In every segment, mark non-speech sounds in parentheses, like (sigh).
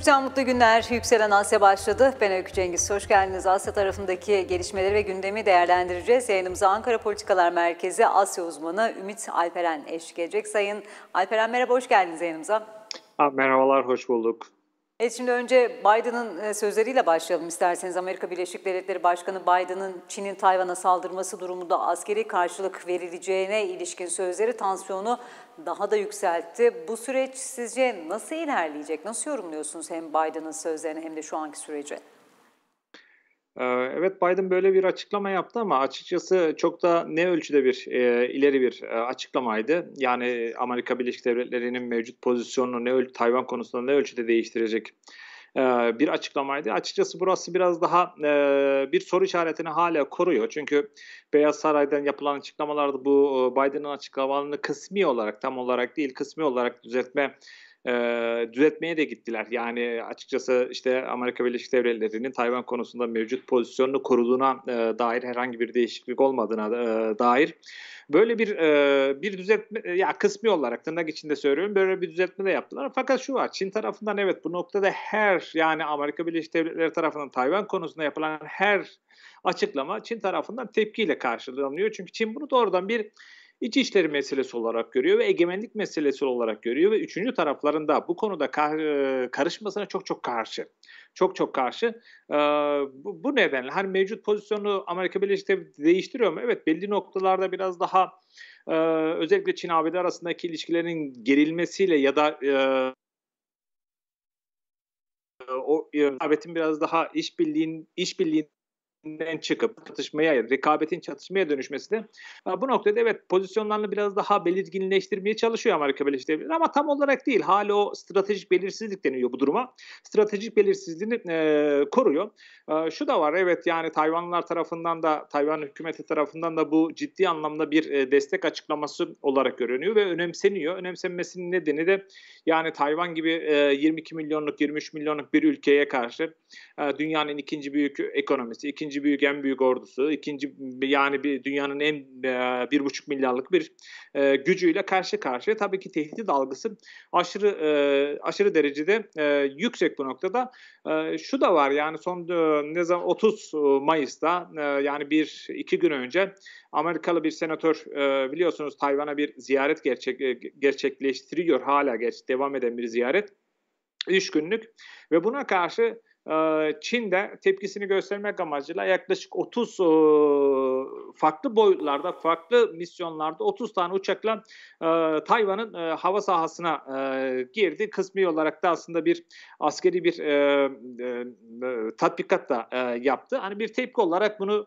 Türkçen Mutlu Günler Yükselen Asya başladı. Ben Öykü Cengiz. Hoş geldiniz. Asya tarafındaki gelişmeleri ve gündemi değerlendireceğiz. Yayınımıza Ankara Politikalar Merkezi Asya uzmanı Ümit Alperen eşlik edecek. Sayın Alperen merhaba, hoş geldiniz yayınımıza. Merhabalar, hoş bulduk. Evet şimdi önce Biden'ın e, sözleriyle başlayalım isterseniz. Amerika Birleşik Devletleri Başkanı Biden'ın Çin'in Tayvan'a saldırması durumunda askeri karşılık verileceğine ilişkin sözleri tansiyonu daha da yükseltti. Bu süreç sizce nasıl ilerleyecek? Nasıl yorumluyorsunuz hem Biden'ın sözlerini hem de şu anki süreci? Ee, evet Biden böyle bir açıklama yaptı ama açıkçası çok da ne ölçüde bir e, ileri bir e, açıklamaydı. Yani Amerika Birleşik Devletleri'nin mevcut pozisyonunu ne ölçü, Tayvan konusunda ne ölçüde değiştirecek e, bir açıklamaydı. Açıkçası burası biraz daha e, bir soru işaretini hala koruyor. Çünkü Beyaz Saray'dan yapılan açıklamalarda bu e, Biden'ın açıklamalarını kısmi olarak tam olarak değil kısmi olarak düzeltme e, düzeltmeye de gittiler. Yani açıkçası işte Amerika Birleşik Devletleri'nin Tayvan konusunda mevcut pozisyonunu koruduğuna e, dair herhangi bir değişiklik olmadığına e, dair böyle bir e, bir düzeltme ya kısmi olarak tırnak içinde söylüyorum böyle bir düzeltme de yaptılar. Fakat şu var Çin tarafından evet bu noktada her yani Amerika Birleşik Devletleri tarafından Tayvan konusunda yapılan her açıklama Çin tarafından tepkiyle karşılanıyor. Çünkü Çin bunu doğrudan bir iç işleri meselesi olarak görüyor ve egemenlik meselesi olarak görüyor ve üçüncü tarafların da bu konuda e, karışmasına çok çok karşı. Çok çok karşı. bu, nedenle hani mevcut pozisyonu Amerika Birleşik Devletleri değiştiriyor mu? Evet belli noktalarda biraz daha özellikle Çin-ABD arasındaki ilişkilerin gerilmesiyle ya da e, o rekabetin biraz daha işbirliğin işbirliğin birbirinden çıkıp çatışmaya, rekabetin çatışmaya dönüşmesi de bu noktada evet pozisyonlarını biraz daha belirginleştirmeye çalışıyor Amerika Birleşik Devletleri ama tam olarak değil. Hala o stratejik belirsizlik deniyor bu duruma. Stratejik belirsizliğini e, koruyor. E, şu da var evet yani Tayvanlılar tarafından da Tayvan hükümeti tarafından da bu ciddi anlamda bir e, destek açıklaması olarak görünüyor ve önemseniyor. Önemsenmesinin nedeni de yani Tayvan gibi e, 22 milyonluk 23 milyonluk bir ülkeye karşı e, dünyanın ikinci büyük ekonomisi, ikinci ikinci büyük en büyük ordusu, ikinci yani bir dünyanın en e, bir buçuk milyarlık bir e, gücüyle karşı karşıya. Tabii ki tehdit algısı aşırı e, aşırı derecede e, yüksek bu noktada. E, şu da var yani son e, ne zaman 30 e, Mayıs'ta e, yani bir iki gün önce Amerikalı bir senatör e, biliyorsunuz Tayvan'a bir ziyaret gerçek, gerçekleştiriyor hala geç devam eden bir ziyaret. üç günlük ve buna karşı ee, Çin de tepkisini göstermek amacıyla yaklaşık 30 e, farklı boyutlarda, farklı misyonlarda 30 tane uçakla e, Tayvan'ın e, hava sahasına girdi. Kısmi olarak da aslında bir askeri bir tatbikat da yaptı. Hani bir tepki olarak bunu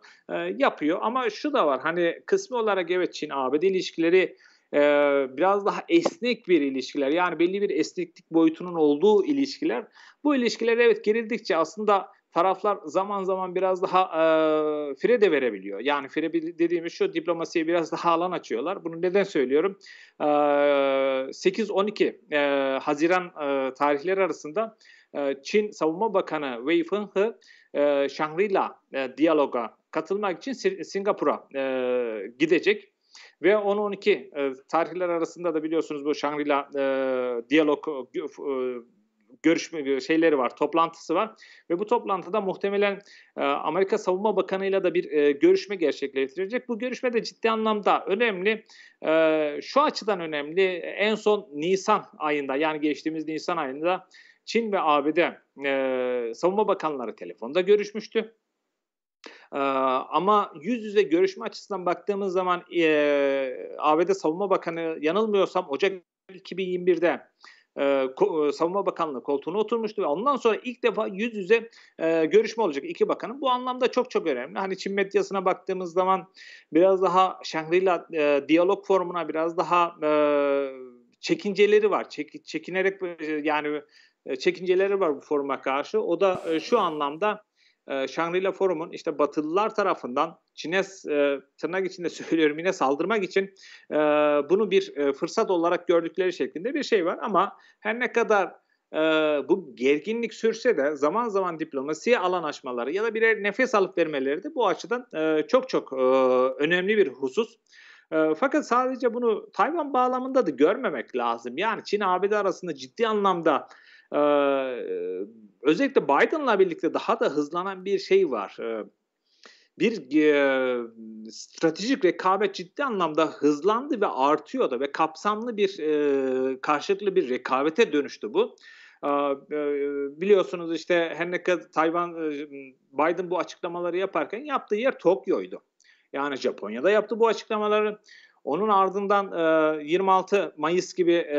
yapıyor ama şu da var hani kısmi olarak evet Çin-ABD ilişkileri e, biraz daha esnek bir ilişkiler yani belli bir esneklik boyutunun olduğu ilişkiler. Bu ilişkiler evet gerildikçe aslında taraflar zaman zaman biraz daha e, fire de verebiliyor. Yani fire dediğimiz şu diplomasiye biraz daha alan açıyorlar. Bunu neden söylüyorum? E, ee, 8-12 e, Haziran e, tarihleri arasında e, Çin Savunma Bakanı Wei Fenghe e, Shangri-La e, diyaloga katılmak için Singapur'a e, gidecek. Ve 10-12 e, tarihler arasında da biliyorsunuz bu Shangri-La e, diyalog e, e görüşme e, şeyleri var, toplantısı var ve bu toplantıda muhtemelen e, Amerika Savunma Bakanı'yla da bir e, görüşme gerçekleştirecek. Bu görüşme de ciddi anlamda önemli. E, şu açıdan önemli. En son Nisan ayında yani geçtiğimiz Nisan ayında Çin ve ABD e, savunma bakanları telefonda görüşmüştü ama yüz yüze görüşme açısından baktığımız zaman e, ABD Savunma Bakanı yanılmıyorsam Ocak 2021'de e, ko, Savunma Bakanlığı koltuğuna oturmuştu ve ondan sonra ilk defa yüz yüze e, görüşme olacak iki bakanın. Bu anlamda çok çok önemli. Hani Çin medyasına baktığımız zaman biraz daha Şangri-La e, diyalog formuna biraz daha e, çekinceleri var. Çek, çekinerek yani çekinceleri var bu foruma karşı. O da e, şu anlamda e, Shangri-La Forum'un işte Batılılar tarafından Çin'e e, tırnak içinde (laughs) söylüyorum yine saldırmak için e, bunu bir e, fırsat olarak gördükleri şeklinde bir şey var. Ama her ne kadar e, bu gerginlik sürse de zaman zaman diplomasiye alan açmaları ya da birer nefes alıp vermeleri de bu açıdan e, çok çok e, önemli bir husus. E, fakat sadece bunu Tayvan bağlamında da görmemek lazım. Yani Çin ABD arasında ciddi anlamda e, özellikle Biden'la birlikte daha da hızlanan bir şey var. E, bir e, stratejik rekabet ciddi anlamda hızlandı ve artıyor da ve kapsamlı bir e, karşılıklı bir rekabete dönüştü bu. Ee, e, biliyorsunuz işte her ne kadar Tayvan e, Biden bu açıklamaları yaparken yaptığı yer Tokyo'ydu. Yani Japonya'da yaptı bu açıklamaları. Onun ardından e, 26 Mayıs gibi e,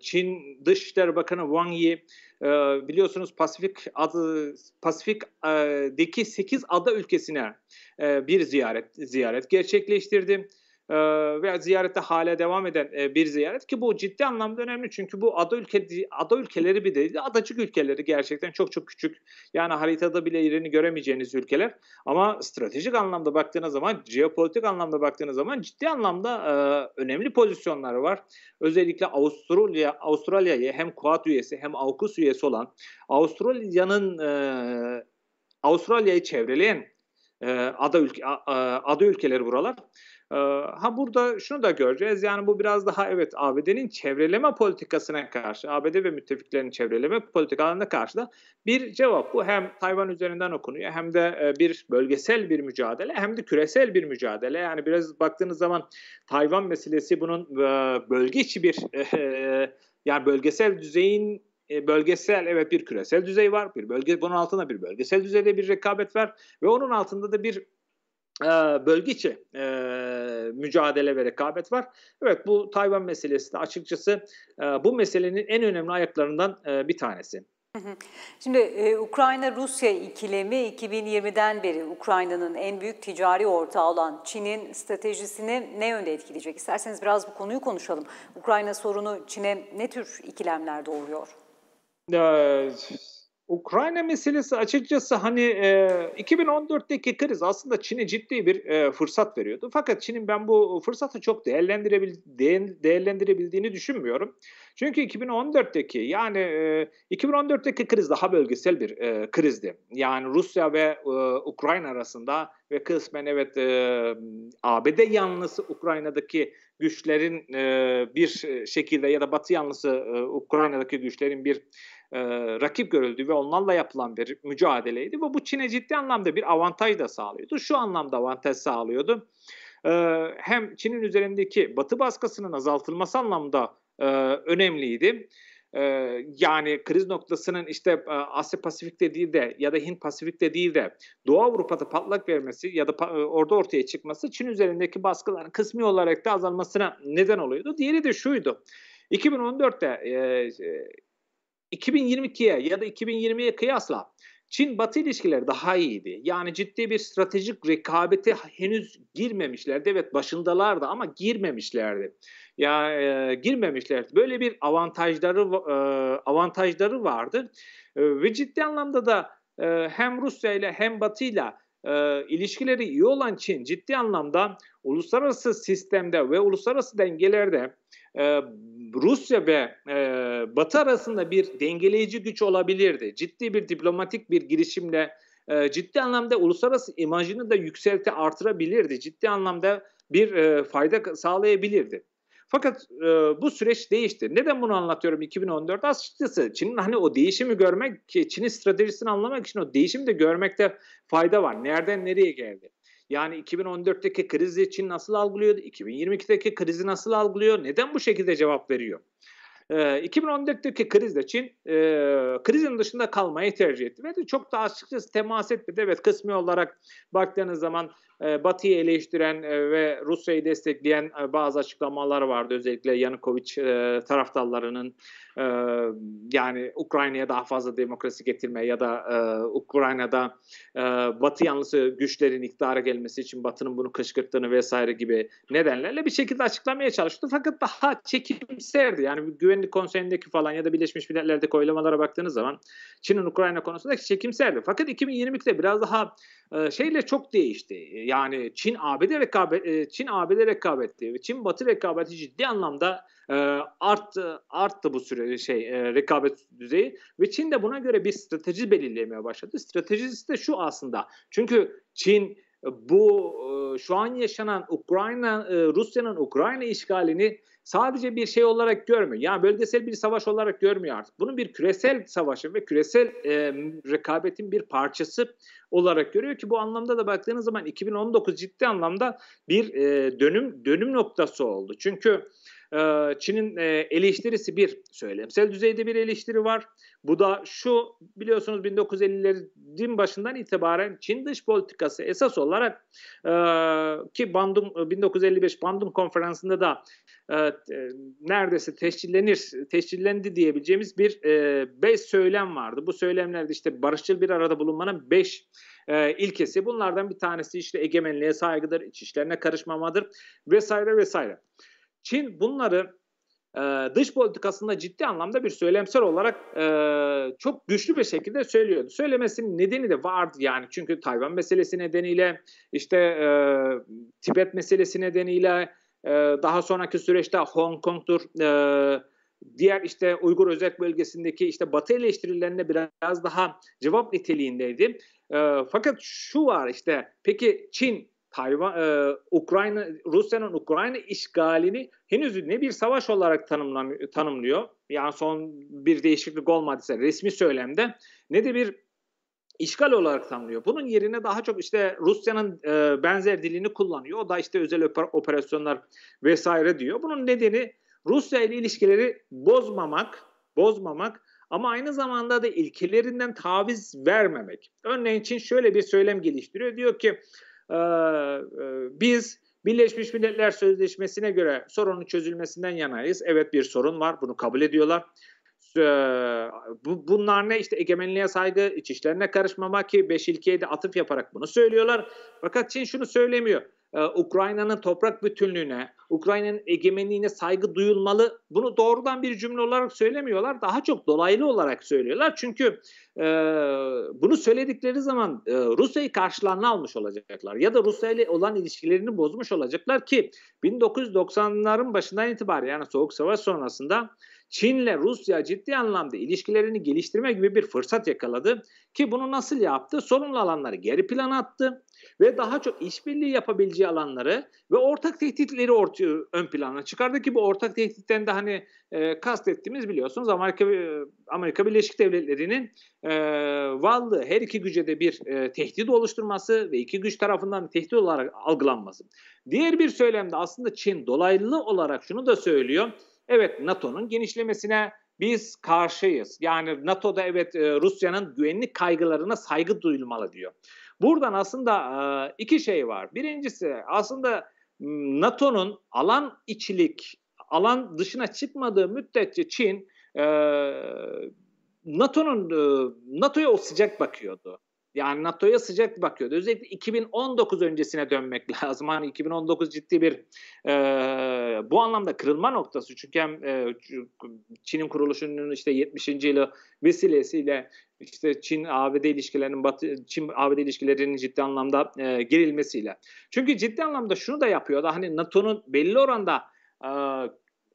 Çin Dışişleri Bakanı Wang Yi e, biliyorsunuz Pasifik adı Pasifik'deki e, 8 ada ülkesine e, bir ziyaret ziyaret gerçekleştirdi. Ee, veya ve ziyarette hala devam eden e, bir ziyaret ki bu ciddi anlamda önemli çünkü bu ada ülke ada ülkeleri bir değil adacık ülkeleri gerçekten çok çok küçük yani haritada bile yerini göremeyeceğiniz ülkeler ama stratejik anlamda baktığınız zaman jeopolitik anlamda baktığınız zaman ciddi anlamda e, önemli pozisyonları var özellikle Avustralya Avustralya'yı hem Kuat üyesi hem AUKUS üyesi olan Avustralya'nın e, Avustralya'yı çevreleyen e, ada ülke a, a, e, ada ülkeleri buralar. Ha burada şunu da göreceğiz yani bu biraz daha evet ABD'nin çevreleme politikasına karşı ABD ve müttefiklerin çevreleme politikalarına karşı da bir cevap bu. Hem Tayvan üzerinden okunuyor hem de bir bölgesel bir mücadele hem de küresel bir mücadele. Yani biraz baktığınız zaman Tayvan meselesi bunun bölge içi bir yani bölgesel düzeyin bölgesel evet bir küresel düzey var. Bir bölge bunun altında bir bölgesel düzeyde bir rekabet var ve onun altında da bir ee, bölge içi e, mücadele ve rekabet var. Evet bu Tayvan meselesi de açıkçası e, bu meselenin en önemli ayaklarından e, bir tanesi. Şimdi e, Ukrayna-Rusya ikilemi 2020'den beri Ukrayna'nın en büyük ticari ortağı olan Çin'in stratejisini ne yönde etkileyecek? İsterseniz biraz bu konuyu konuşalım. Ukrayna sorunu Çin'e ne tür ikilemler doğuruyor? Evet. Ukrayna meselesi açıkçası hani e, 2014'teki kriz aslında Çin'e ciddi bir e, fırsat veriyordu. Fakat Çin'in ben bu fırsatı çok değerlendirebil değerlendirebildiğini düşünmüyorum. Çünkü 2014'teki yani e, 2014'teki kriz daha bölgesel bir e, krizdi. Yani Rusya ve e, Ukrayna arasında ve kısmen evet e, ABD yanlısı Ukrayna'daki güçlerin e, bir şekilde ya da Batı yanlısı e, Ukrayna'daki güçlerin bir e, rakip görüldü ve onlarla yapılan bir mücadeleydi ve bu Çin'e ciddi anlamda bir avantaj da sağlıyordu. Şu anlamda avantaj sağlıyordu. E, hem Çin'in üzerindeki batı baskısının azaltılması anlamda e, önemliydi yani kriz noktasının işte Asya Pasifik'te değil de ya da Hint Pasifik'te değil de Doğu Avrupa'da patlak vermesi ya da orada ortaya çıkması Çin üzerindeki baskıların kısmi olarak da azalmasına neden oluyordu. Diğeri de şuydu. 2014'te 2022'ye ya da 2020'ye kıyasla Çin Batı ilişkileri daha iyiydi. Yani ciddi bir stratejik rekabete henüz girmemişlerdi. Evet başındalardı ama girmemişlerdi. Ya e, girmemişlerdi. Böyle bir avantajları e, avantajları vardı. E, ve ciddi anlamda da e, hem Rusya ile hem Batı ile e, ilişkileri iyi olan Çin ciddi anlamda uluslararası sistemde ve uluslararası dengelerde e, Rusya ve e, Batı arasında bir dengeleyici güç olabilirdi. Ciddi bir diplomatik bir girişimle e, ciddi anlamda uluslararası imajını da yükselti artırabilirdi. Ciddi anlamda bir e, fayda sağlayabilirdi. Fakat e, bu süreç değişti. Neden bunu anlatıyorum 2014? Açıkçası Çin'in hani o değişimi görmek, Çin'in stratejisini anlamak için o değişimi de görmekte fayda var. Nereden nereye geldi? Yani 2014'teki krizi için nasıl algılıyor? 2022'deki krizi nasıl algılıyor? Neden bu şekilde cevap veriyor? E, ee, 2014'teki krizde için e, krizin dışında kalmayı tercih etti. Ve de çok da açıkçası temas etmedi. Evet kısmi olarak baktığınız zaman e, Batı'yı eleştiren e, ve Rusya'yı destekleyen e, bazı açıklamalar vardı. Özellikle Yanukovic e, taraftarlarının yani Ukrayna'ya daha fazla demokrasi getirme ya da e, Ukrayna'da e, Batı yanlısı güçlerin iktidara gelmesi için Batı'nın bunu kışkırttığını vesaire gibi nedenlerle bir şekilde açıklamaya çalıştı. Fakat daha çekimserdi. Yani Güvenlik Konseyi'ndeki falan ya da Birleşmiş Milletler'deki oylamalara baktığınız zaman Çin'in Ukrayna konusunda çekimserdi. Fakat 2022'de biraz daha e, şeyle çok değişti. Yani Çin ABD rekabet Çin ABD rekabetti ve Çin Batı rekabeti ciddi anlamda e, arttı arttı bu süre şey e, rekabet düzeyi ve Çin de buna göre bir strateji belirlemeye başladı. Stratejisi de şu aslında. Çünkü Çin e, bu e, şu an yaşanan Ukrayna e, Rusya'nın Ukrayna işgalini sadece bir şey olarak görmüyor. Yani bölgesel bir savaş olarak görmüyor artık. Bunun bir küresel savaşın ve küresel e, rekabetin bir parçası olarak görüyor ki bu anlamda da baktığınız zaman 2019 ciddi anlamda bir e, dönüm dönüm noktası oldu. Çünkü ee, Çin'in e, eleştirisi bir söylemsel düzeyde bir eleştiri var. Bu da şu biliyorsunuz 1950'lerin başından itibaren Çin dış politikası esas olarak e, ki Bandung 1955 e, Bandung konferansında da neredeyse tescillenir, tescillendi diyebileceğimiz bir beş söylem vardı. Bu söylemlerde işte barışçıl bir arada bulunmanın beş ilkesi. Bunlardan bir tanesi işte egemenliğe saygıdır, iç işlerine karışmamadır vesaire vesaire. Çin bunları e, dış politikasında ciddi anlamda bir söylemsel olarak e, çok güçlü bir şekilde söylüyordu. Söylemesinin nedeni de vardı yani çünkü Tayvan meselesi nedeniyle işte e, Tibet meselesi nedeniyle e, daha sonraki süreçte Hong Kong'dur e, diğer işte Uygur Özerk bölgesindeki işte Batı eleştirilerine biraz daha cevap niteliğindeydi. E, fakat şu var işte peki Çin Tayvan, e, Ukrayna, Rusya'nın Ukrayna işgalini henüz ne bir savaş olarak tanımlam- tanımlıyor. Yani son bir değişiklik olmadıysa resmi söylemde ne de bir işgal olarak tanımlıyor. Bunun yerine daha çok işte Rusya'nın e, benzer dilini kullanıyor. O da işte özel operasyonlar vesaire diyor. Bunun nedeni Rusya ile ilişkileri bozmamak, bozmamak ama aynı zamanda da ilkelerinden taviz vermemek. Örneğin Çin şöyle bir söylem geliştiriyor. Diyor ki ee, e, biz Birleşmiş Milletler Sözleşmesi'ne göre sorunun çözülmesinden yanayız. Evet bir sorun var bunu kabul ediyorlar. Ee, bunlar ne işte egemenliğe saygı, iç işlerine karışmama ki beş ilkeye de atıf yaparak bunu söylüyorlar. Fakat Çin şunu söylemiyor. Ee, Ukrayna'nın toprak bütünlüğüne, Ukrayna'nın egemenliğine saygı duyulmalı. Bunu doğrudan bir cümle olarak söylemiyorlar. Daha çok dolaylı olarak söylüyorlar. Çünkü e, bunu söyledikleri zaman e, Rusya'yı karşılarına almış olacaklar. Ya da Rusya ile olan ilişkilerini bozmuş olacaklar ki 1990'ların başından itibaren yani Soğuk Savaş sonrasında Çin'le Rusya ciddi anlamda ilişkilerini geliştirme gibi bir fırsat yakaladı ki bunu nasıl yaptı? Sorunlu alanları geri plan attı ve daha çok işbirliği yapabileceği alanları ve ortak tehditleri ortaya ön plana çıkardı ki bu ortak tehditten de hani e, kastettiğimiz biliyorsunuz Amerika e, Amerika Birleşik Devletleri'nin e, varlığı her iki güce de bir e, tehdit oluşturması ve iki güç tarafından tehdit olarak algılanması. Diğer bir söylemde aslında Çin dolaylı olarak şunu da söylüyor. Evet NATO'nun genişlemesine biz karşıyız. Yani NATO'da evet e, Rusya'nın güvenlik kaygılarına saygı duyulmalı diyor. Buradan aslında e, iki şey var. Birincisi aslında NATO'nun alan içilik, alan dışına çıkmadığı müddetçe Çin e, NATO'nun NATO'ya o sıcak bakıyordu. Yani NATO'ya sıcak bakıyordu. Özellikle 2019 öncesine dönmek (laughs) lazım. Hani 2019 ciddi bir e, bu anlamda kırılma noktası. Çünkü hem e, Çin'in kuruluşunun işte 70. yılı vesilesiyle işte Çin ABD ilişkilerinin batı, Çin ABD ilişkilerinin ciddi anlamda e, gerilmesiyle. Çünkü ciddi anlamda şunu da yapıyor. Da Hani NATO'nun belli oranda e,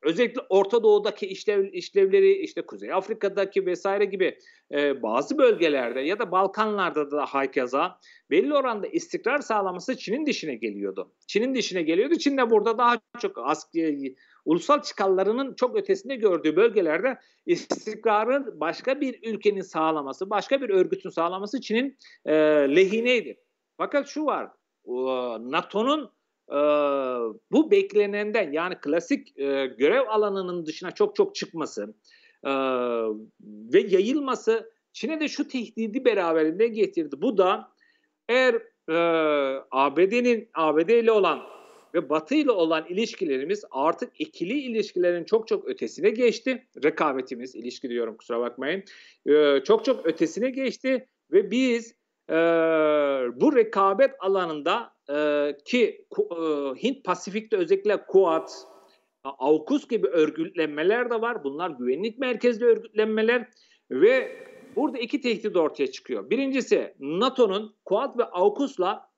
özellikle Orta Doğu'daki işlev, işlevleri işte Kuzey Afrika'daki vesaire gibi e, bazı bölgelerde ya da Balkanlarda da hakeza belli oranda istikrar sağlaması Çin'in dişine geliyordu. Çin'in dişine geliyordu. Çin de burada daha çok askeri, ulusal çıkarlarının çok ötesinde gördüğü bölgelerde istikrarın başka bir ülkenin sağlaması, başka bir örgütün sağlaması Çin'in e, lehineydi. Fakat şu var, NATO'nun bu beklenenden yani klasik e, görev alanının dışına çok çok çıkması e, ve yayılması Çin'e de şu tehdidi beraberinde getirdi. Bu da eğer e, ABD'nin ABD ile olan ve Batı ile olan ilişkilerimiz artık ikili ilişkilerin çok çok ötesine geçti. Rekabetimiz, ilişki diyorum kusura bakmayın. E, çok çok ötesine geçti ve biz e, bu rekabet alanında e, ki e, Hint Pasifik'te özellikle Kuat, AUKUS gibi örgütlenmeler de var. Bunlar güvenlik merkezli örgütlenmeler ve burada iki tehdit ortaya çıkıyor. Birincisi NATO'nun Kuat ve AUKUS'la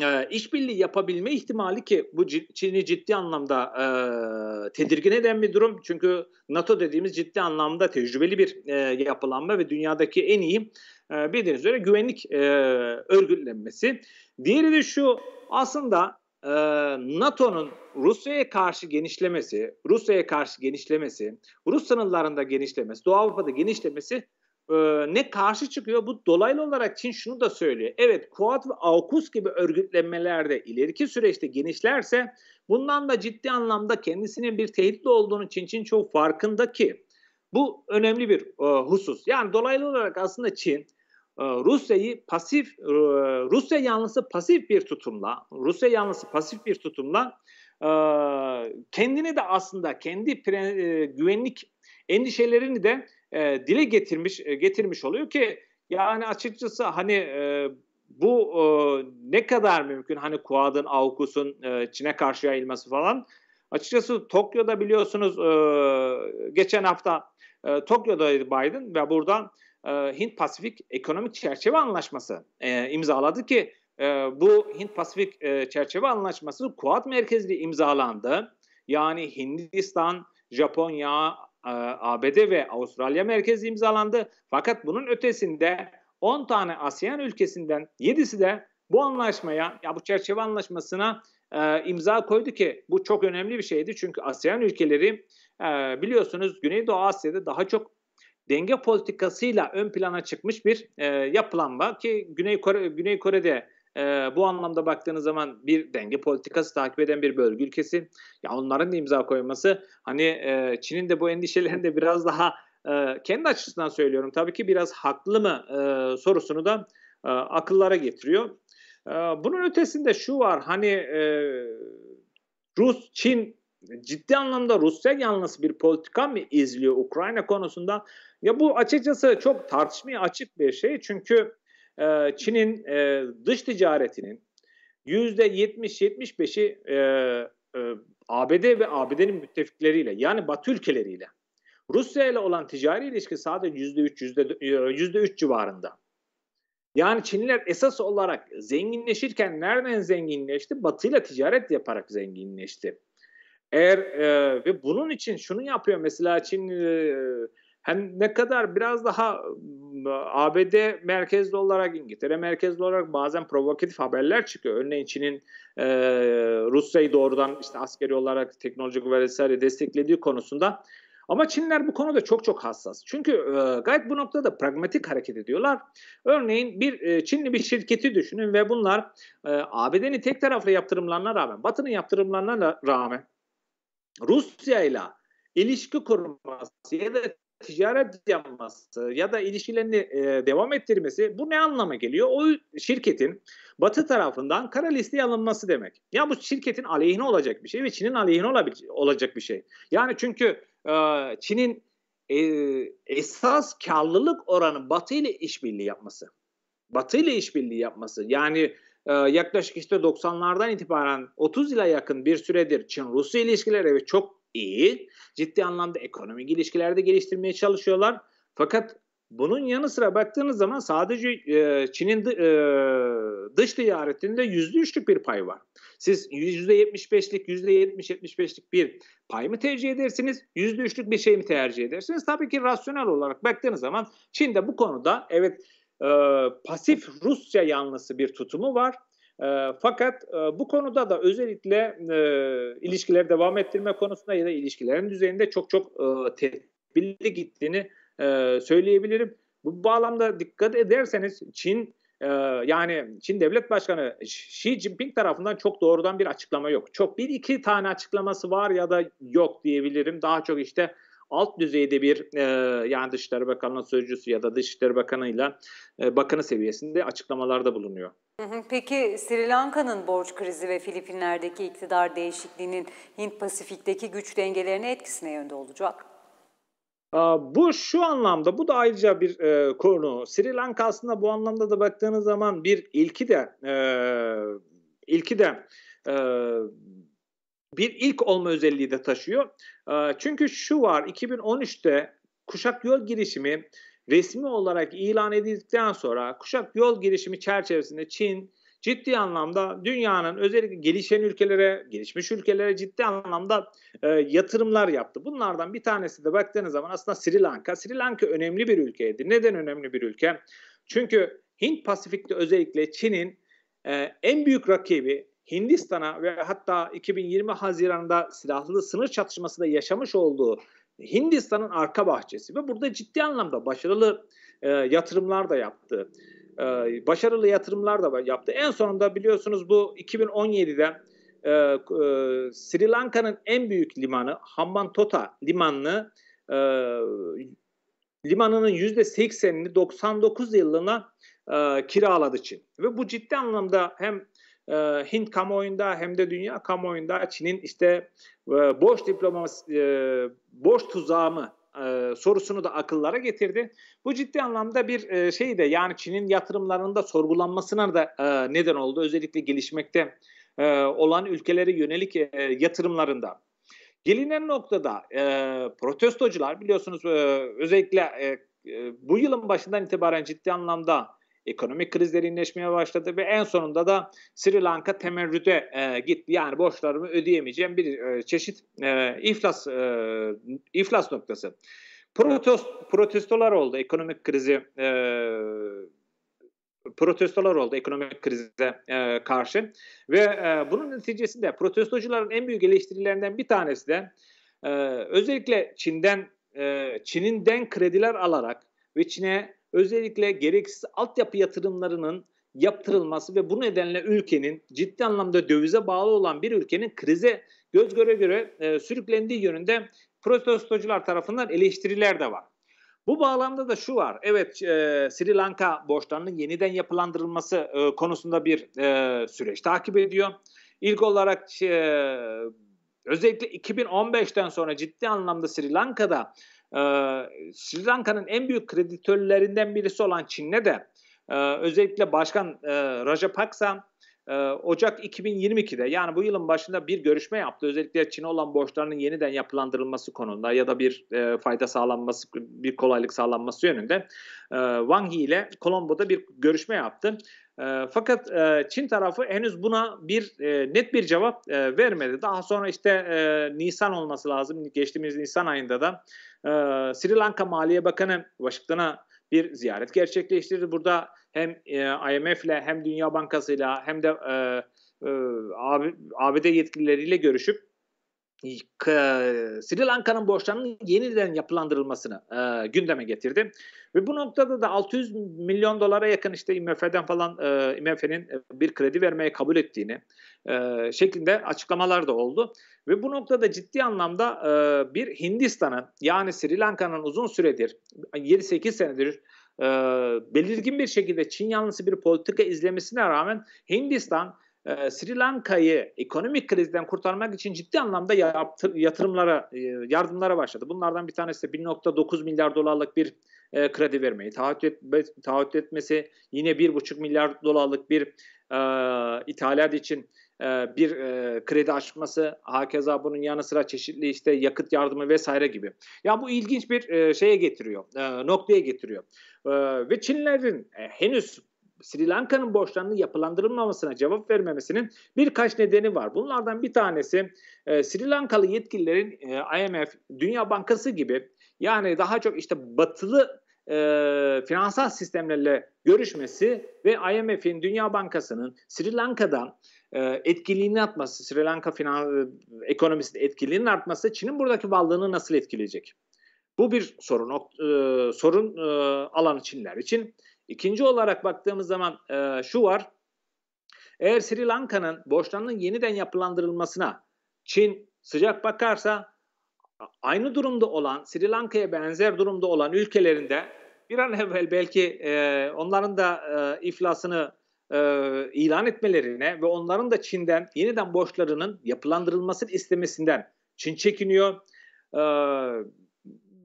e, işbirliği yapabilme ihtimali ki bu Çin'i ciddi anlamda e, tedirgin eden bir durum. Çünkü NATO dediğimiz ciddi anlamda tecrübeli bir e, yapılanma ve dünyadaki en iyi e, bildiğiniz üzere güvenlik e, örgütlenmesi. Diğeri de şu aslında e, NATO'nun Rusya'ya karşı genişlemesi, Rusya'ya karşı genişlemesi, Rus sınırlarında genişlemesi, Doğu Avrupa'da genişlemesi ee, ne karşı çıkıyor. Bu dolaylı olarak Çin şunu da söylüyor. Evet Kuat ve AUKUS gibi örgütlenmelerde ileriki süreçte genişlerse bundan da ciddi anlamda kendisinin bir tehdit olduğunu Çin Çin çok farkında ki bu önemli bir e, husus. Yani dolaylı olarak aslında Çin e, Rusya'yı pasif e, Rusya yanlısı pasif bir tutumla Rusya yanlısı pasif bir tutumla e, kendini de aslında kendi güvenlik endişelerini de e, dile getirmiş e, getirmiş oluyor ki yani açıkçası hani e, bu e, ne kadar mümkün hani Kuad'ın, Avkus'un e, Çin'e karşı yayılması falan. Açıkçası Tokyo'da biliyorsunuz e, geçen hafta e, Tokyo'daydı Biden ve buradan e, Hint Pasifik Ekonomik Çerçeve Anlaşması e, imzaladı ki e, bu Hint Pasifik e, Çerçeve Anlaşması Kuad merkezli imzalandı. Yani Hindistan, Japonya, e, ABD ve Avustralya merkezi imzalandı. Fakat bunun ötesinde 10 tane ASEAN ülkesinden 7'si de bu anlaşmaya, ya bu çerçeve anlaşmasına e, imza koydu ki bu çok önemli bir şeydi. Çünkü ASEAN ülkeleri e, biliyorsunuz Güneydoğu Asya'da daha çok denge politikasıyla ön plana çıkmış bir e, yapılanma ki Güney Kore Güney Kore'de e, bu anlamda baktığınız zaman bir denge politikası takip eden bir bölge ülkesi. Ya onların da imza koyması hani e, Çin'in de bu endişelerinde biraz daha e, kendi açısından söylüyorum tabii ki biraz haklı mı e, sorusunu da e, akıllara getiriyor. E, bunun ötesinde şu var hani e, Rus, Çin ciddi anlamda Rusya yanlısı bir politika mı izliyor Ukrayna konusunda? Ya bu açıkçası çok tartışmaya açık bir şey çünkü ee, Çin'in e, dış ticaretinin %70-75'i e, e ABD ve ABD'nin müttefikleriyle yani Batı ülkeleriyle. Rusya ile olan ticari ilişki sadece %3, %3 e, civarında. Yani Çinliler esas olarak zenginleşirken nereden zenginleşti? Batı ile ticaret yaparak zenginleşti. Eğer e, ve bunun için şunu yapıyor mesela Çin e, hem ne kadar biraz daha ABD merkezli olarak İngiltere merkezli olarak bazen provokatif haberler çıkıyor. Örneğin Çin'in e, Rusya'yı doğrudan işte askeri olarak teknolojik vesaire desteklediği konusunda. Ama Çinler bu konuda çok çok hassas. Çünkü e, gayet bu noktada pragmatik hareket ediyorlar. Örneğin bir e, Çinli bir şirketi düşünün ve bunlar e, ABD'nin tek taraflı yaptırımlarına rağmen, Batı'nın yaptırımlarına rağmen Rusya ile ilişki kurması ya da ticaret yapması ya da ilişkilerini e, devam ettirmesi bu ne anlama geliyor? O şirketin Batı tarafından kara listeye alınması demek. Ya bu şirketin aleyhine olacak bir şey ve Çin'in aleyhine olacak bir şey. Yani çünkü e, Çin'in e, esas karlılık oranı Batı ile işbirliği yapması. Batı ile işbirliği yapması. Yani e, yaklaşık işte 90'lardan itibaren 30 ile yakın bir süredir Çin-Rusya ilişkileri ve çok iyi. Ciddi anlamda ekonomik ilişkilerde geliştirmeye çalışıyorlar. Fakat bunun yanı sıra baktığınız zaman sadece e, Çin'in e, dış ticaretinde %3'lük bir pay var. Siz %75'lik, %70-75'lik bir pay mı tercih edersiniz, %3'lük bir şey mi tercih edersiniz? Tabii ki rasyonel olarak baktığınız zaman Çin'de bu konuda evet e, pasif Rusya yanlısı bir tutumu var. E, fakat e, bu konuda da özellikle e, ilişkileri devam ettirme konusunda ya da ilişkilerin düzeyinde çok çok e, tedbirli gittiğini e, söyleyebilirim. Bu bağlamda dikkat ederseniz Çin e, yani Çin Devlet Başkanı Xi Jinping tarafından çok doğrudan bir açıklama yok. Çok bir iki tane açıklaması var ya da yok diyebilirim. Daha çok işte alt düzeyde bir e, yani Dışişleri Bakanlığı Sözcüsü ya da Dışişleri Bakanı'yla e, bakanı seviyesinde açıklamalarda bulunuyor. Peki Sri Lanka'nın borç krizi ve Filipinler'deki iktidar değişikliğinin Hint-Pasifik'teki güç dengelerine etkisine yönde olacak? Bu şu anlamda, bu da ayrıca bir e, konu. Sri Lanka aslında bu anlamda da baktığınız zaman bir ilki de e, ilki de e, bir ilk olma özelliği de taşıyor. E, çünkü şu var, 2013'te kuşak yol girişimi resmi olarak ilan edildikten sonra kuşak yol girişimi çerçevesinde Çin ciddi anlamda dünyanın özellikle gelişen ülkelere, gelişmiş ülkelere ciddi anlamda e, yatırımlar yaptı. Bunlardan bir tanesi de baktığınız zaman aslında Sri Lanka. Sri Lanka önemli bir ülkeydi. Neden önemli bir ülke? Çünkü Hint Pasifik'te özellikle Çin'in e, en büyük rakibi Hindistan'a ve hatta 2020 Haziran'da silahlı sınır çatışması da yaşamış olduğu Hindistan'ın arka bahçesi ve burada ciddi anlamda başarılı e, yatırımlar da yaptı. E, başarılı yatırımlar da yaptı. En sonunda biliyorsunuz bu 2017'de e, e, Sri Lanka'nın en büyük limanı Hambantota limanını e, limanının %80'ini 99 yılına e, kiraladı Çin. Ve bu ciddi anlamda hem e, Hint kamuoyunda hem de dünya kamuoyunda Çin'in işte e, boş diplomasi, e, boş tuzağı mı e, sorusunu da akıllara getirdi. Bu ciddi anlamda bir e, şey de yani Çin'in yatırımlarının da sorgulanmasına da e, neden oldu. Özellikle gelişmekte e, olan ülkelere yönelik e, yatırımlarında. Gelinen noktada e, protestocular biliyorsunuz e, özellikle e, e bu yılın başından itibaren ciddi anlamda Ekonomik krizler inleşmeye başladı ve en sonunda da Sri Lanka temerrüde e, gitti. Yani borçlarımı ödeyemeyeceğim bir e, çeşit e, iflas e, iflas noktası. Protos, protestolar oldu ekonomik krizi e, protestolar oldu ekonomik krize e, karşı ve e, bunun neticesinde protestocuların en büyük eleştirilerinden bir tanesi de e, özellikle Çin'den e, Çin'den krediler alarak ve Çin'e özellikle gereksiz altyapı yatırımlarının yaptırılması ve bu nedenle ülkenin ciddi anlamda dövize bağlı olan bir ülkenin krize göz göre göre e, sürüklendiği yönünde protestocular tarafından eleştiriler de var. Bu bağlamda da şu var. Evet e, Sri Lanka borçlarının yeniden yapılandırılması e, konusunda bir e, süreç takip ediyor. İlk olarak e, özellikle 2015'ten sonra ciddi anlamda Sri Lanka'da ee, Sri Lanka'nın en büyük kreditörlerinden birisi olan Çin'le de e, özellikle Başkan e, Rajapaksa e, Ocak 2022'de yani bu yılın başında bir görüşme yaptı. Özellikle Çin'e olan borçlarının yeniden yapılandırılması konusunda ya da bir e, fayda sağlanması, bir kolaylık sağlanması yönünde e, Wang Yi ile Kolombo'da bir görüşme yaptı. E, fakat e, Çin tarafı henüz buna bir e, net bir cevap e, vermedi. Daha sonra işte e, Nisan olması lazım. Geçtiğimiz Nisan ayında da e, Sri Lanka Maliye Bakanı Washington'a bir ziyaret gerçekleştirdi. Burada hem e, IMF'le hem Dünya Bankası ile hem de e, e, ABD yetkilileriyle görüşüp Sri Lanka'nın borçlarının yeniden yapılandırılmasını e, gündeme getirdi. Ve bu noktada da 600 milyon dolara yakın işte IMF'den falan e, IMF'nin e, bir kredi vermeye kabul ettiğini e, şeklinde açıklamalar da oldu. Ve bu noktada ciddi anlamda e, bir Hindistan'ın yani Sri Lanka'nın uzun süredir 7-8 senedir e, belirgin bir şekilde Çin yanlısı bir politika izlemesine rağmen Hindistan e, Sri Lanka'yı ekonomik krizden kurtarmak için ciddi anlamda yaptır, yatırımlara, e, yardımlara başladı. Bunlardan bir tanesi 1.9 milyar dolarlık bir e, kredi vermeyi taahhüt, et, taahhüt etmesi, yine 1.5 milyar dolarlık bir e, ithalat için e, bir e, kredi açması, hakeza bunun yanı sıra çeşitli işte yakıt yardımı vesaire gibi. Ya bu ilginç bir e, şeye getiriyor, e, noktaya getiriyor. E, ve Çinlerin e, henüz Sri Lanka'nın borçlarının yapılandırılmamasına cevap vermemesinin birkaç nedeni var. Bunlardan bir tanesi e, Sri Lankalı yetkililerin e, IMF, Dünya Bankası gibi yani daha çok işte batılı e, finansal sistemlerle görüşmesi ve IMF'in, Dünya Bankası'nın Sri Lanka'dan e, etkiliğini artması, Sri Lanka finans, e, ekonomisinin etkiliğinin artması Çin'in buradaki varlığını nasıl etkileyecek? Bu bir sorun. e, sorun e, alanı Çinler için. İkinci olarak baktığımız zaman e, şu var. Eğer Sri Lanka'nın borçlarının yeniden yapılandırılmasına Çin sıcak bakarsa aynı durumda olan Sri Lanka'ya benzer durumda olan ülkelerinde bir an evvel belki e, onların da e, iflasını e, ilan etmelerine ve onların da Çin'den yeniden borçlarının yapılandırılmasını istemesinden Çin çekiniyor. E,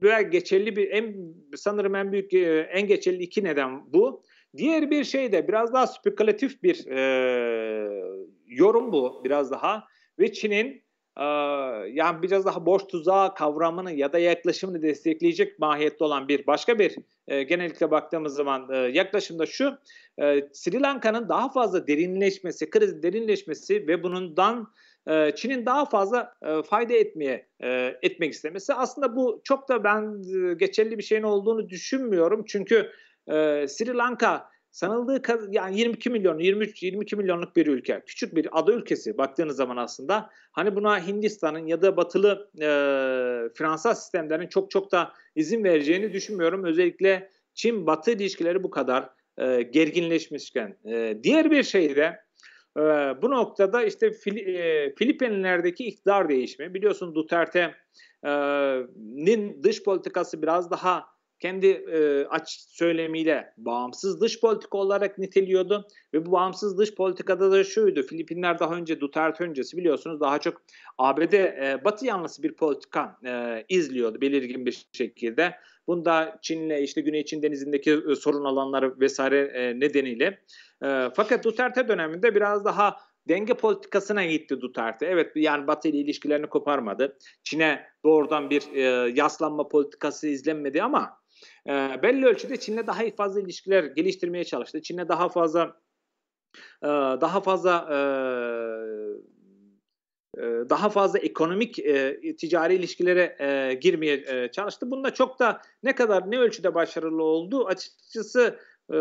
birer geçerli bir en sanırım en büyük e, en geçerli iki neden bu. Diğer bir şey de biraz daha spekülatif bir e, yorum bu biraz daha ve Çin'in e, yani biraz daha borç tuzağı kavramını ya da yaklaşımını destekleyecek mahiyette olan bir başka bir e, genellikle baktığımız zaman e, yaklaşımda şu Sri Lanka'nın daha fazla derinleşmesi, kriz derinleşmesi ve bundan e, Çin'in daha fazla e, fayda etmeye e, etmek istemesi. Aslında bu çok da ben geçerli bir şeyin olduğunu düşünmüyorum. Çünkü Sri Lanka sanıldığı kadar yani 22 milyon 23 22 milyonluk bir ülke küçük bir ada ülkesi baktığınız zaman aslında hani buna Hindistan'ın ya da batılı e, finansal sistemlerin çok çok da izin vereceğini düşünmüyorum özellikle Çin batı ilişkileri bu kadar e, gerginleşmişken e, diğer bir şey de ee, bu noktada işte Fili, e, Filipinler'deki iktidar değişimi biliyorsun Duterte'nin dış politikası biraz daha kendi e, aç söylemiyle bağımsız dış politika olarak niteliyordu ve bu bağımsız dış politikada da şuydu. Filipinler daha önce Duterte öncesi biliyorsunuz daha çok ABD e, batı yanlısı bir politika e, izliyordu belirgin bir şekilde. Bunda Çin'le işte Güney Çin Denizi'ndeki e, sorun alanları vesaire e, nedeniyle. E, fakat Duterte döneminde biraz daha denge politikasına gitti Duterte. Evet yani Batı ile ilişkilerini koparmadı. Çin'e doğrudan bir e, yaslanma politikası izlenmedi ama e, belli ölçüde Çin'le daha fazla ilişkiler geliştirmeye çalıştı. Çin'le daha fazla e, daha fazla e, e, daha fazla ekonomik e, ticari ilişkilere e, girmeye e, çalıştı. Bunda çok da ne kadar ne ölçüde başarılı oldu açıkçası e,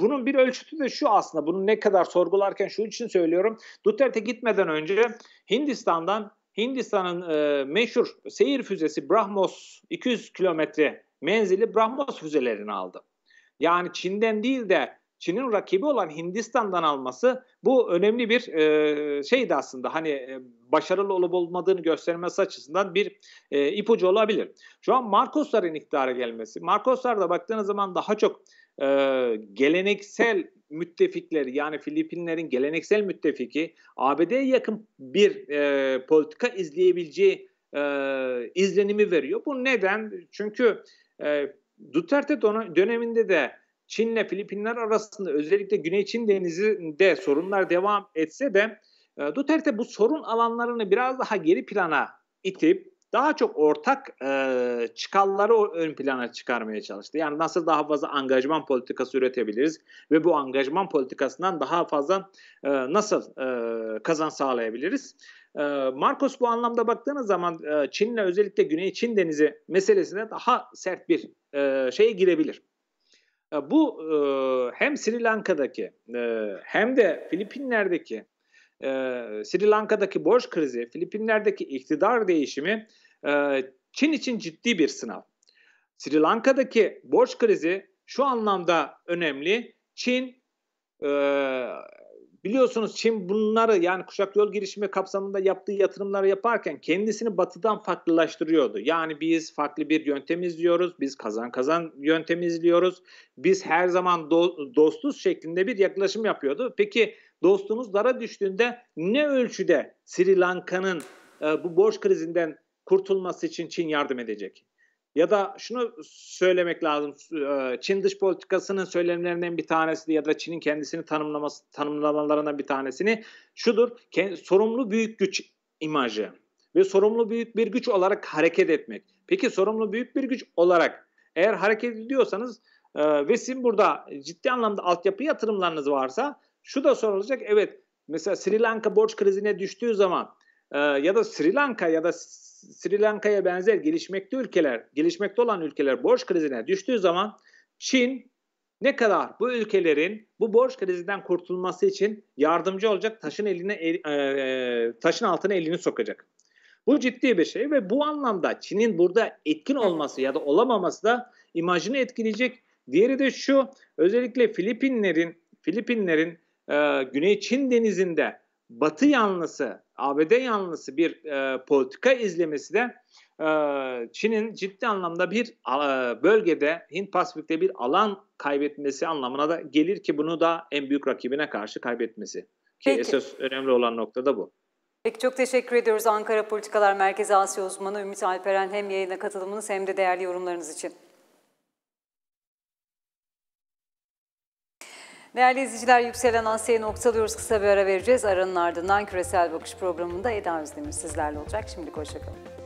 bunun bir ölçütü de şu aslında bunu ne kadar sorgularken şu için söylüyorum. Duterte gitmeden önce Hindistan'dan Hindistan'ın e, meşhur seyir füzesi Brahmos 200 kilometre menzili Brahmos füzelerini aldı. Yani Çin'den değil de Çin'in rakibi olan Hindistan'dan alması bu önemli bir e, şeydi aslında. Hani e, başarılı olup olmadığını göstermesi açısından bir e, ipucu olabilir. Şu an Marcoslar'ın iktidara gelmesi. Marcoslar da baktığınız zaman daha çok e, geleneksel müttefikleri yani Filipinlerin geleneksel müttefiki ABD'ye yakın bir e, politika izleyebileceği e, izlenimi veriyor. Bu neden? Çünkü e, Duterte döneminde de Çin'le Filipinler arasında özellikle Güney Çin Denizi'nde sorunlar devam etse de e, Duterte bu sorun alanlarını biraz daha geri plana itip daha çok ortak e, çıkarları ön plana çıkarmaya çalıştı. Yani nasıl daha fazla angajman politikası üretebiliriz ve bu angajman politikasından daha fazla e, nasıl e, kazan sağlayabiliriz? E, Marcos bu anlamda baktığınız zaman e, Çin'le özellikle Güney Çin Denizi meselesine daha sert bir e, şeye girebilir e, bu e, hem Sri Lanka'daki e, hem de Filipinler'deki e, Sri Lanka'daki borç krizi, Filipinler'deki iktidar değişimi e, Çin için ciddi bir sınav. Sri Lanka'daki borç krizi şu anlamda önemli. Çin e, Biliyorsunuz Çin bunları yani kuşak yol girişimi kapsamında yaptığı yatırımları yaparken kendisini batıdan farklılaştırıyordu. Yani biz farklı bir yöntem izliyoruz, biz kazan kazan yöntemi izliyoruz, biz her zaman do- dostuz şeklinde bir yaklaşım yapıyordu. Peki dostumuz dara düştüğünde ne ölçüde Sri Lanka'nın e, bu borç krizinden kurtulması için Çin yardım edecek? Ya da şunu söylemek lazım. E, Çin dış politikasının söylemlerinden bir tanesi ya da Çin'in kendisini tanımlaması tanımlamalarından bir tanesini şudur. Sorumlu büyük güç imajı ve sorumlu büyük bir güç olarak hareket etmek. Peki sorumlu büyük bir güç olarak eğer hareket ediyorsanız e, ve sizin burada ciddi anlamda altyapı yatırımlarınız varsa şu da sorulacak. Evet mesela Sri Lanka borç krizine düştüğü zaman ee, ya da Sri Lanka ya da Sri Lanka'ya benzer gelişmekte ülkeler, gelişmekte olan ülkeler borç krizine düştüğü zaman Çin ne kadar bu ülkelerin bu borç krizinden kurtulması için yardımcı olacak, taşın eline e, e taşın altına elini sokacak. Bu ciddi bir şey ve bu anlamda Çin'in burada etkin olması ya da olamaması da imajını etkileyecek. Diğeri de şu, özellikle Filipinlerin Filipinlerin e, Güney Çin denizinde Batı yanlısı, ABD yanlısı bir e, politika izlemesi de e, Çin'in ciddi anlamda bir e, bölgede Hint Pasifik'te bir alan kaybetmesi anlamına da gelir ki bunu da en büyük rakibine karşı kaybetmesi. Ki Peki. esas önemli olan nokta da bu. Peki çok teşekkür ediyoruz Ankara Politikalar Merkezi Asya Uzmanı Ümit Alperen hem yayına katılımınız hem de değerli yorumlarınız için. Değerli izleyiciler Yükselen Asya'yı noktalıyoruz. Kısa bir ara vereceğiz. Aranın ardından Küresel Bakış programında Eda Özdemir sizlerle olacak. Şimdilik hoşçakalın.